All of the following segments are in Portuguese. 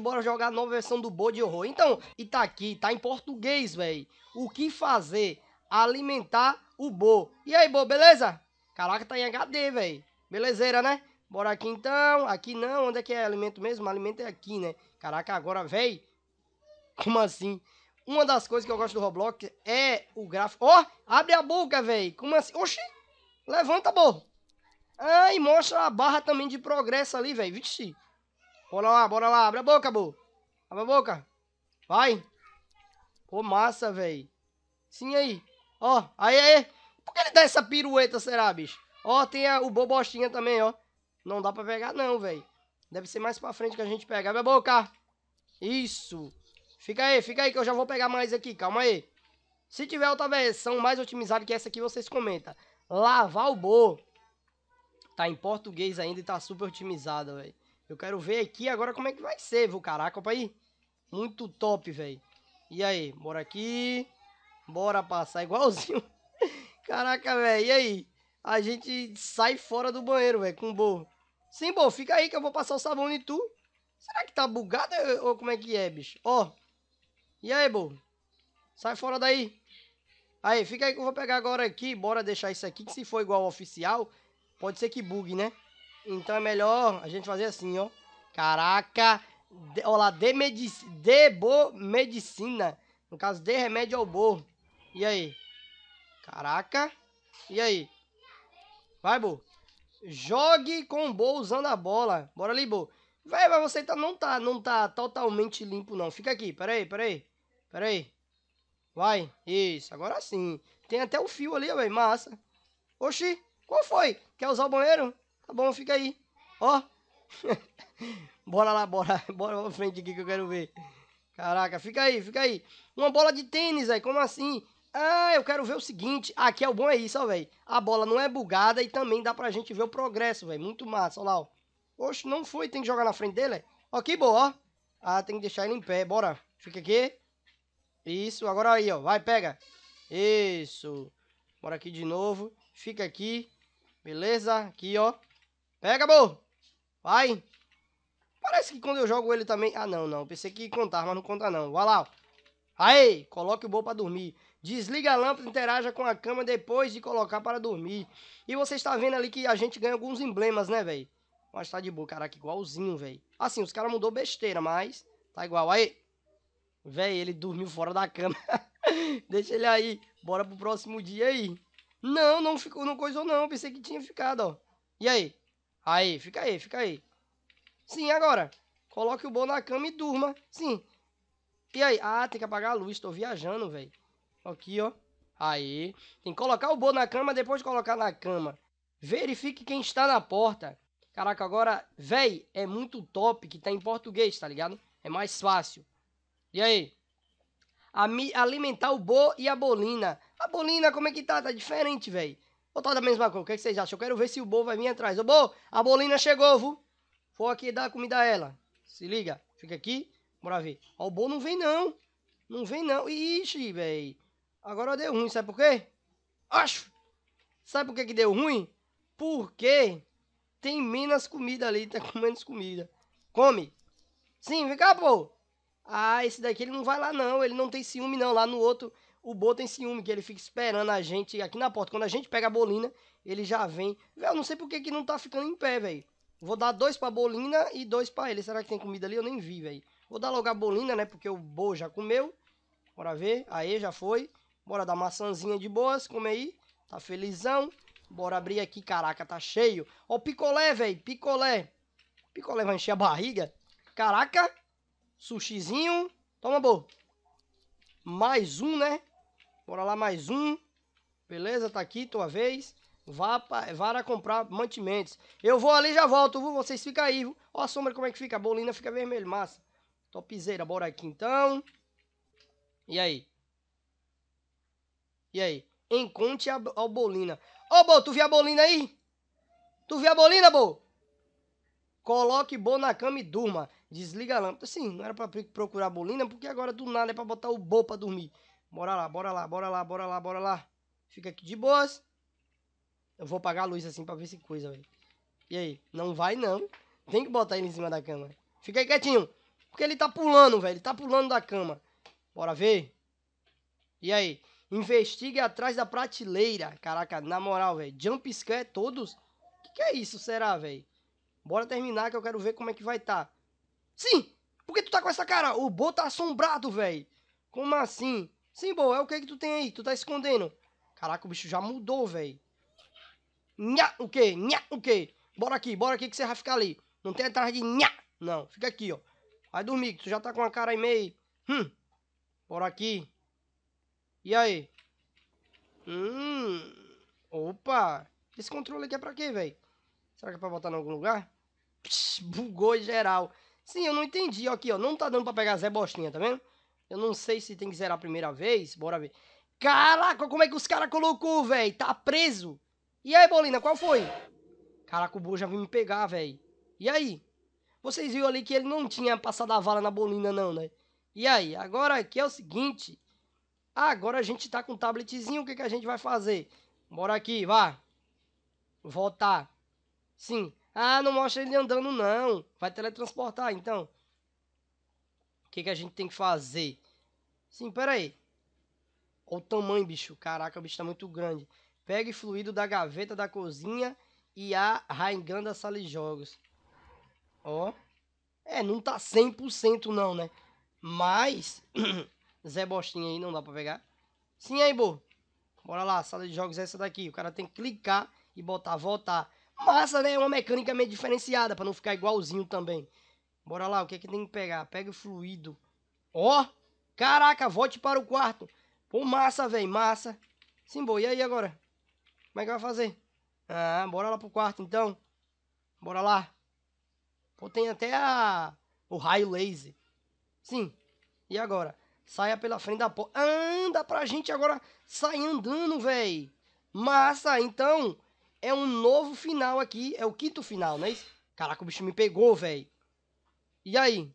bora jogar a nova versão do Bode Horror. Então, e tá aqui, tá em português, velho. O que fazer? Alimentar o Bo. E aí, Bo, beleza? Caraca, tá em HD, velho. Belezeira, né? Bora aqui então. Aqui não, onde é que é alimento mesmo? Alimento é aqui, né? Caraca, agora, velho. Como assim? Uma das coisas que eu gosto do Roblox é o gráfico. Ó, oh, abre a boca, velho. Como assim? Oxi! Levanta, bo. Ai, e mostra a barra também de progresso ali, velho. Vixe, Bora lá, bora lá. Abre a boca, bo Abre a boca. Vai. Pô, massa, velho. Sim, aí. Ó, aí, aí. Por que ele dá essa pirueta, será, bicho? Ó, tem a, o bobostinha também, ó. Não dá pra pegar não, velho. Deve ser mais pra frente que a gente pega. Abre a boca. Isso. Fica aí, fica aí que eu já vou pegar mais aqui. Calma aí. Se tiver outra versão mais otimizada que essa aqui, vocês comentam. Lavar o bo. Tá em português ainda e tá super otimizada, velho. Eu quero ver aqui agora como é que vai ser, viu? Caraca, opa aí. Muito top, velho. E aí, bora aqui. Bora passar igualzinho. Caraca, velho. E aí? A gente sai fora do banheiro, velho, com o Bo. Sim, Bo, fica aí que eu vou passar o sabão em tu. Será que tá bugado ou como é que é, bicho? Ó. E aí, Bo? Sai fora daí. Aí, fica aí que eu vou pegar agora aqui. Bora deixar isso aqui, que se for igual ao oficial, pode ser que bugue, né? Então é melhor a gente fazer assim, ó. Caraca, de, olha lá, de, medici, de bo medicina. No caso, de remédio ao bo. E aí? Caraca. E aí? Vai, bo. Jogue com o bo usando a bola. Bora ali, bo. Véi, mas você tá, não, tá, não tá totalmente limpo, não. Fica aqui, peraí, peraí. Peraí. Vai, isso, agora sim. Tem até o fio ali, velho, massa. Oxi, qual foi? Quer usar o banheiro? Tá bom, fica aí. Ó. bora lá, bora. Bora pra frente aqui que eu quero ver. Caraca, fica aí, fica aí. Uma bola de tênis, aí como assim? Ah, eu quero ver o seguinte. Aqui é o bom é isso, ó, velho. A bola não é bugada e também dá pra gente ver o progresso, velho. Muito massa, ó lá, ó. Oxe, não foi, tem que jogar na frente dele, é? Ó, que boa, ó. Ah, tem que deixar ele em pé, bora. Fica aqui. Isso, agora aí, ó. Vai, pega. Isso. Bora aqui de novo. Fica aqui. Beleza? Aqui, ó. Pega, bo, Vai. Parece que quando eu jogo ele também... Ah, não, não. Pensei que ia contar, mas não conta não. Vai lá. Aí, coloque o bo para dormir. Desliga a lâmpada, interaja com a cama depois de colocar para dormir. E você está vendo ali que a gente ganha alguns emblemas, né, velho? Mas tá de boa, caraca, igualzinho, velho. Assim, os caras mudou besteira, mas tá igual. Aí, velho, ele dormiu fora da cama. Deixa ele aí. Bora pro próximo dia aí. Não, não ficou, não coisou não. Pensei que tinha ficado, ó. E aí? Aí, fica aí, fica aí. Sim, agora. Coloque o bolo na cama e durma. Sim. E aí? Ah, tem que apagar a luz. Tô viajando, velho. Aqui, ó. Aí. Tem que colocar o bolo na cama, depois de colocar na cama. Verifique quem está na porta. Caraca, agora, véi, é muito top que tá em português, tá ligado? É mais fácil. E aí? Ami alimentar o bo e a bolina. A bolina, como é que tá? Tá diferente, velho. Ô, toda da mesma coisa, o é que, vocês acham? Eu quero ver se o Bo vai vir atrás. Ô, Bo, a Bolina chegou, viu? Vou aqui dar comida a ela. Se liga, fica aqui, bora ver. Ó, o Bo não vem, não. Não vem, não. Ixi, velho. Agora deu ruim, sabe por quê? Acho! Sabe por que, que deu ruim? Porque tem menos comida ali, tá com menos comida. Come! Sim, vem cá, pô! Ah, esse daqui ele não vai lá, não. Ele não tem ciúme, não. Lá no outro o Bo tem ciúme, que ele fica esperando a gente aqui na porta. Quando a gente pega a bolina, ele já vem. Velho, não sei por que, que não tá ficando em pé, velho. Vou dar dois pra bolina e dois pra ele. Será que tem comida ali? Eu nem vi, velho. Vou dar logo a bolina, né? Porque o Bo já comeu. Bora ver. Aí, já foi. Bora dar maçãzinha de boas. Come aí. Tá felizão. Bora abrir aqui. Caraca, tá cheio. Ó o picolé, velho. Picolé. Picolé vai encher a barriga. Caraca. Sushizinho. Toma, Bo. Mais um, né? Bora lá mais um. Beleza, tá aqui, tua vez. Vá para comprar mantimentos. Eu vou ali e já volto, viu? Vocês ficam aí, viu? Ó a sombra como é que fica. A bolina fica vermelha, massa. Topzeira, bora aqui então. E aí? E aí? Encontre a, a bolina. Ô, Bo, tu viu a bolina aí? Tu viu a bolina, Bo? Coloque Bo na cama e durma. Desliga a lâmpada. Sim, não era pra procurar a bolina, porque agora do nada é pra botar o Bo pra dormir. Bora lá, bora lá, bora lá, bora lá, bora lá. Fica aqui de boas. Eu vou apagar a luz assim pra ver se coisa, velho. E aí? Não vai, não. Tem que botar ele em cima da cama. Fica aí quietinho. Porque ele tá pulando, velho. Ele tá pulando da cama. Bora ver? E aí? Investigue atrás da prateleira. Caraca, na moral, velho. Jump scare todos? O que, que, é isso, será, velho? Bora terminar que eu quero ver como é que vai tá. Sim! Por que tu tá com essa cara? O Bo tá assombrado, velho. Como assim? Sim, bom, é o que é que tu tem aí? Tu tá escondendo. Caraca, o bicho já mudou, velho. Nha, o quê? Nha, o quê? Bora aqui, bora aqui que você vai ficar ali. Não tem atrás de nha. Não, fica aqui, ó. Vai dormir, que tu já tá com a cara aí meio... Hum. Bora aqui. E aí? Hum. Opa. Esse controle aqui é pra quê, velho? Será que é pra botar em algum lugar? Psh, bugou geral. Sim, eu não entendi. Aqui, ó. Não tá dando pra pegar Zé Bostinha, tá vendo? Eu não sei se tem que zerar a primeira vez. Bora ver. Caraca, como é que os caras colocou, velho? Tá preso. E aí, Bolina, qual foi? Caraca, o Bo já veio me pegar, velho. E aí? Vocês viram ali que ele não tinha passado a vala na Bolina, não, né? E aí? Agora aqui é o seguinte. Agora a gente tá com um tabletzinho. O que, que a gente vai fazer? Bora aqui, vá. Voltar. Sim. Ah, não mostra ele andando, não. Vai teletransportar, então. O que, que a gente tem que fazer? Sim, pera aí. Olha o tamanho, bicho. Caraca, o bicho tá muito grande. Pegue fluido da gaveta da cozinha e a Raingan da sala de jogos. Ó. É, não tá 100% não, né? Mas... Zé Bostinha aí, não dá pra pegar. Sim, aí, Bo. Bora lá, sala de jogos é essa daqui. O cara tem que clicar e botar voltar. Massa, né? É uma mecânica meio diferenciada, pra não ficar igualzinho também. Bora lá, o que é que tem que pegar? Pega o fluido. Ó! Oh, caraca, volte para o quarto. Pô, massa, velho, massa. boa. e aí agora? Como é que vai fazer? Ah, bora lá pro quarto então. Bora lá. Pô, tem até a... o raio laser. Sim. E agora? Saia pela frente da porta. Anda pra gente agora sair andando, velho. Massa, então é um novo final aqui. É o quinto final, não é isso? Caraca, o bicho me pegou, velho. E aí?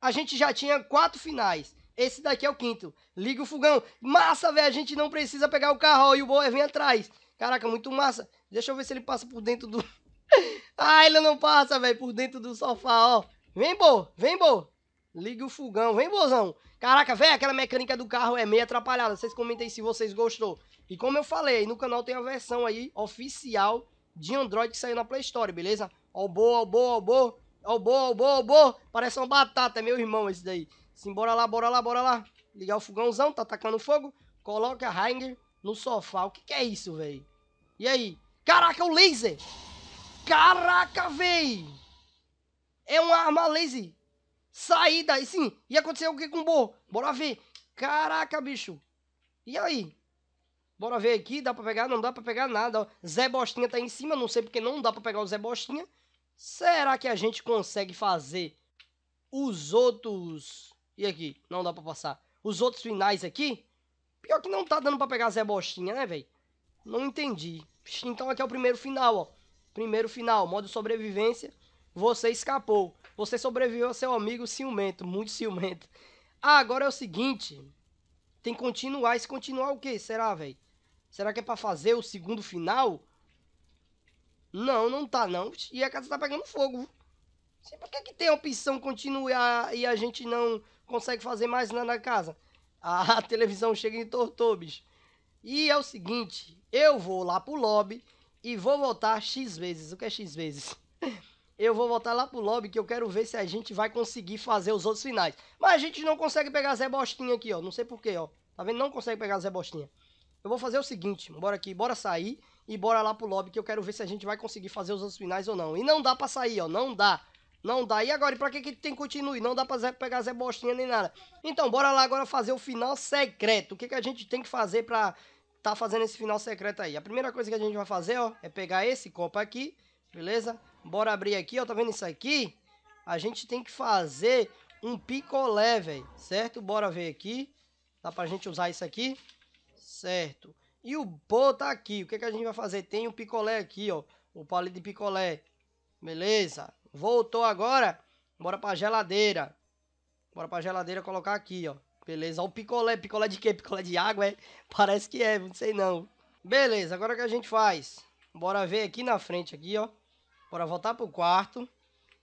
A gente já tinha quatro finais. Esse daqui é o quinto. Liga o fogão. Massa, velho. A gente não precisa pegar o carro. e o Boer vem atrás. Caraca, muito massa. Deixa eu ver se ele passa por dentro do... ah, ele não passa, velho. Por dentro do sofá, ó. Vem, Bo. Vem, Bo. Liga o fogão. Vem, Bozão. Caraca, velho. Aquela mecânica do carro é meio atrapalhada. Vocês comentem se vocês gostou. E como eu falei, no canal tem a versão aí oficial de Android que saiu na Play Store, beleza? Ó, Bo, ó, Bo, Bo. Ó o bo, ó o bo, ó o bo. Parece uma batata, é meu irmão esse daí. Sim, bora lá, bora lá, bora lá. Ligar o fogãozão, tá atacando fogo. Coloca a Heiner no sofá. O que, que é isso, véi? E aí? Caraca, é o laser! Caraca, véi! É uma arma laser. Saída, e sim. E aconteceu o que com o Bo? Bora ver. Caraca, bicho. E aí? Bora ver aqui, dá pra pegar? Não dá pra pegar nada. Ó. Zé Bostinha tá em cima, não sei porque não dá pra pegar o Zé Bostinha. Será que a gente consegue fazer os outros... E aqui? Não dá pra passar. Os outros finais aqui? Pior que não tá dando pra pegar Zé Bostinha, né, velho? Não entendi. Então aqui é o primeiro final, ó. Primeiro final, modo sobrevivência. Você escapou. Você sobreviveu ao seu amigo ciumento, muito ciumento. Ah, agora é o seguinte. Tem que continuar. E se continuar o que? Será, velho? Será que é pra fazer o segundo final? Não, não tá não. E a casa tá pegando fogo. por que, que tem a opção continuar e a, gente não consegue fazer mais nada na casa? A televisão chega em tortou, bicho. E é o seguinte, eu vou lá pro lobby e vou voltar X vezes. O que é X vezes? Eu vou voltar lá pro lobby que eu quero ver se a gente vai conseguir fazer os outros finais. Mas a gente não consegue pegar Zé Bostinha aqui, ó. Não sei porquê, ó. Tá vendo? Não consegue pegar Zé Bostinha. Eu vou fazer o seguinte, bora aqui, bora sair e bora lá pro lobby que eu quero ver se a gente vai conseguir fazer os outros finais ou não. E não dá pra sair, ó, não dá. Não dá. E agora, e pra que que tem que continuar? Não dá pra Zé, pegar Zé Bostinha nem nada. Então, bora lá agora fazer o final secreto. O que que a gente tem que fazer pra tá fazendo esse final secreto aí? A primeira coisa que a gente vai fazer, ó, é pegar esse copo aqui, beleza? Bora abrir aqui, ó, tá vendo isso aqui? A gente tem que fazer um picolé, velho, certo? Bora ver aqui. Dá pra gente usar isso aqui? Certo. E o boi tá aqui. O que, é que a gente vai fazer? Tem o picolé aqui, ó. O palito de picolé. Beleza. Voltou agora. Bora pra geladeira. Bora pra geladeira colocar aqui, ó. Beleza. Ó, o picolé. Picolé de quê? Picolé de água, é? Parece que é. Não sei não. Beleza. Agora o que a gente faz? Bora ver aqui na frente aqui, ó. Bora voltar pro quarto.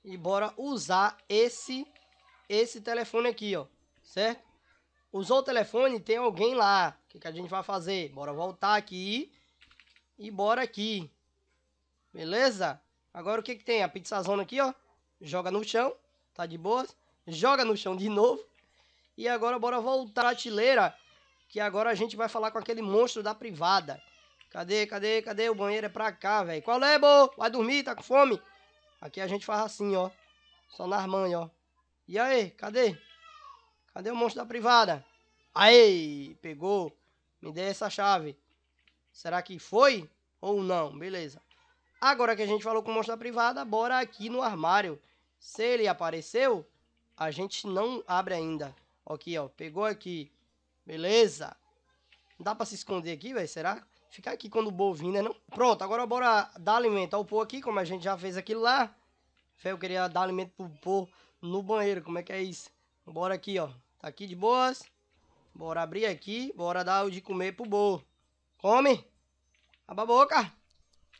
E bora usar esse, esse telefone aqui, ó. Certo? Usou o telefone, tem alguém lá que, que a gente vai fazer? Bora voltar aqui e bora aqui. Beleza? Agora o que, que tem? A pizzazona aqui, ó. Joga no chão. Tá de boas. Joga no chão de novo. E agora bora voltar a prateleira. Que agora a gente vai falar com aquele monstro da privada. Cadê, cadê, cadê? O banheiro é pra cá, velho. Qual é, bo? Vai dormir, tá com fome? Aqui a gente faz assim, ó. Só na mães, ó. E aí, cadê? Cadê o monstro da privada? Aí, pegou. Me dê essa chave. Será que foi ou não? Beleza. Agora que a gente falou com o monstro da privada, bora aqui no armário. Se ele apareceu, a gente não abre ainda. Aqui, ó. Pegou aqui. Beleza. Dá pra se esconder aqui, velho? Será? Ficar aqui quando o bovino, né? Não? Pronto, agora bora dar alimento ao pô aqui, como a gente já fez aquilo lá. Fé, eu queria dar alimento pro pô no banheiro. Como é que é isso? Bora aqui, ó. Tá aqui de boas. Bora abrir aqui, bora dar o de comer pro boi. Come. Aba a boca.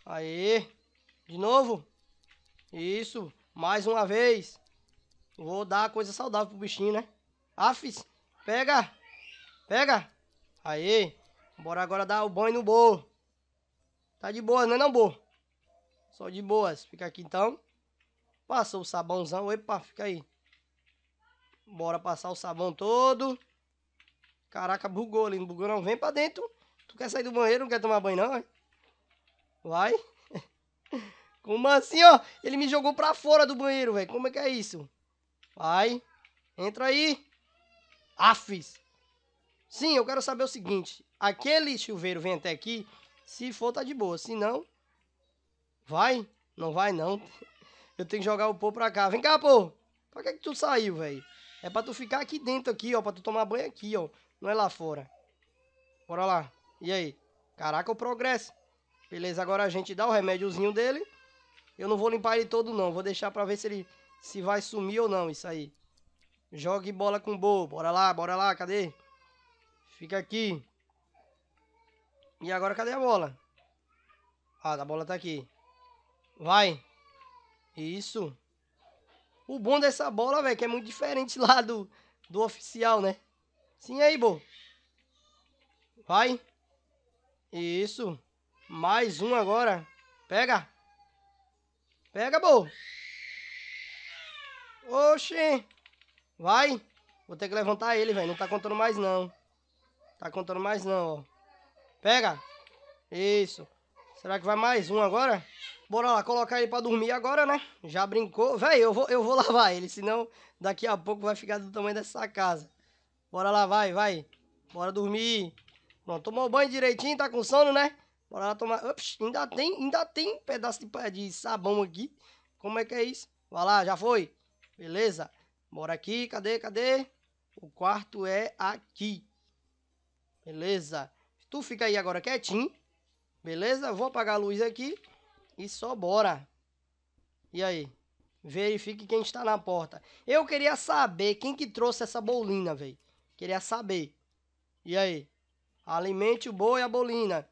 Aí. De novo. Isso. Mais uma vez. Vou dar coisa saudável pro bichinho, né? Afis. Pega. Pega. Aí. Bora agora dar o banho no boi. Tá de boa, não é não, boi? Só de boas. Fica aqui então. Passou o sabãozão. Epa, fica aí. Bora passar o sabão todo. Caraca, bugou, não Bugou não. Vem pra dentro. Tu quer sair do banheiro? Não quer tomar banho, não? Vai. Como assim, ó? Ele me jogou pra fora do banheiro, velho. Como é que é isso? Vai. Entra aí. Afis. Sim, eu quero saber o seguinte. Aquele chuveiro vem até aqui. Se for, tá de boa. Se não... Vai? Não vai, não. Eu tenho que jogar o pô pra cá. Vem cá, pô. Pra que, que tu saiu, velho? É pra tu ficar aqui dentro, aqui, ó. Pra tu tomar banho aqui, ó não é lá fora. Bora lá. E aí? Caraca, o progresso. Beleza, agora a gente dá o remédiozinho dele. Eu não vou limpar ele todo não, vou deixar pra ver se ele se vai sumir ou não, isso aí. Jogue bola com o Bo, bora lá, bora lá, cadê? Fica aqui. E agora cadê a bola? Ah, a bola tá aqui. Vai. Isso. O bom dessa bola, velho, que é muito diferente lá do, do oficial, né? Sim, aí, bo. Vai. Isso. Mais um agora. Pega. Pega, bo. Oxi. Vai. Vou ter que levantar ele, velho. Não tá contando mais, não. Tá contando mais, não, ó. Pega. Isso. Será que vai mais um agora? Bora lá, colocar ele pra dormir agora, né? Já brincou. Véi, eu vou, eu vou lavar ele, senão daqui a pouco vai ficar do tamanho dessa casa. Bora lá, vai, vai. Bora dormir. Pronto, tomou banho direitinho, tá com sono, né? Bora lá tomar. Ups, ainda tem, ainda tem um pedaço de, de sabão aqui. Como é que é isso? Vai lá, já foi. Beleza. Bora aqui, cadê, cadê? O quarto é aqui. Beleza. Tu fica aí agora quietinho. Beleza? Vou apagar a luz aqui. E só bora. E aí? Verifique quem está na porta. Eu queria saber quem que trouxe essa bolina, velho. Queria saber. E aí? Alimente o boi e a bolina.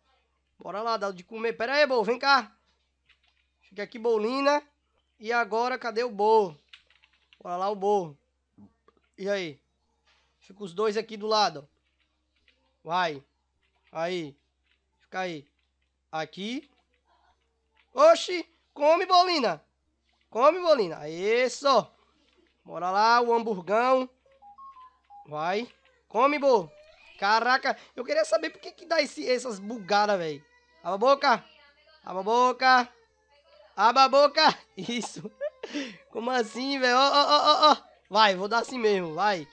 Bora lá, dá de comer. Pera aí, boi, vem cá. Fica aqui, bolina. E agora, cadê o boi? Bora lá, o boi. E aí? Fica os dois aqui do lado. Vai. Aí. Fica aí. Aqui. Oxi! Come, bolina! Come, bolina! Isso! Bora lá, o hamburgão. Vai. Come, bo. Caraca, eu queria saber por que que dá esse, essas bugadas, velho. Aba a boca. Aba a boca. Aba a boca. Isso. Como assim, velho? Ó, ó, ó, ó. Vai, vou dar assim mesmo, vai.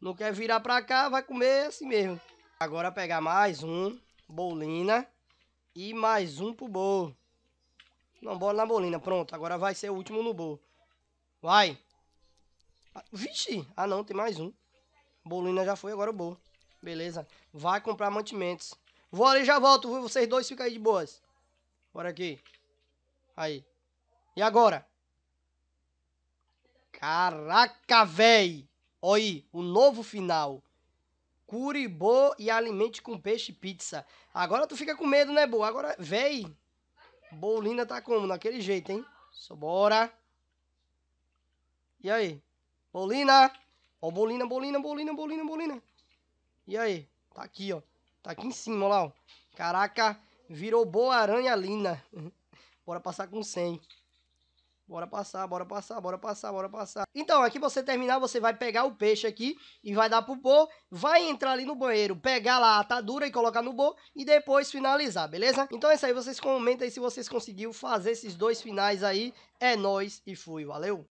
Não quer virar pra cá, vai comer assim mesmo. Agora pegar mais um. Bolina. E mais um pro bolo. Não, bola na bolina. Pronto, agora vai ser o último no bolo. Vai. Ah, vixe. Ah, não, tem mais um. Bolina já foi, agora o Bo. Beleza? Vai comprar mantimentos. Vou ali e já volto, viu? Vocês dois ficam aí de boas. Bora aqui. Aí. E agora? Caraca, véi! Oi, o novo final. Curibô e alimente com peixe pizza. Agora tu fica com medo, né, Bo? Agora, véi. Bolina tá como? Naquele jeito, hein? Só bora. E aí? Bolina! Ó, bolina, bolina, bolina, bolina, bolina. E aí? Tá aqui, ó. Tá aqui em cima, ó lá, ó. Caraca, virou boa aranha lina. bora passar com 100. Bora passar, bora passar, bora passar, bora passar. Então, aqui você terminar, você vai pegar o peixe aqui e vai dar pro bo, vai entrar ali no banheiro, pegar lá a atadura e colocar no bo e depois finalizar, beleza? Então é isso aí, vocês comentem aí se vocês conseguiram fazer esses dois finais aí. É nóis e fui, valeu!